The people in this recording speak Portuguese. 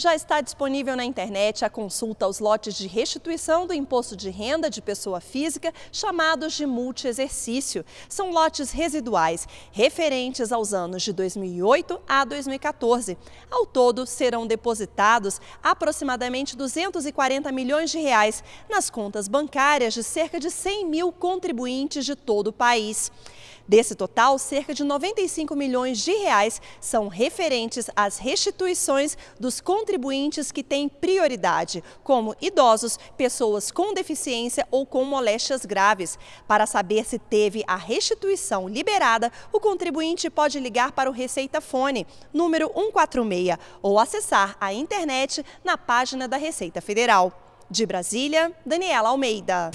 Já está disponível na internet a consulta aos lotes de restituição do imposto de renda de pessoa física, chamados de multi-exercício. São lotes residuais, referentes aos anos de 2008 a 2014. Ao todo, serão depositados aproximadamente 240 milhões de reais nas contas bancárias de cerca de 100 mil contribuintes de todo o país. Desse total, cerca de 95 milhões de reais são referentes às restituições dos contribuintes que têm prioridade, como idosos, pessoas com deficiência ou com moléstias graves. Para saber se teve a restituição liberada, o contribuinte pode ligar para o Receita Fone, número 146, ou acessar a internet na página da Receita Federal. De Brasília, Daniela Almeida.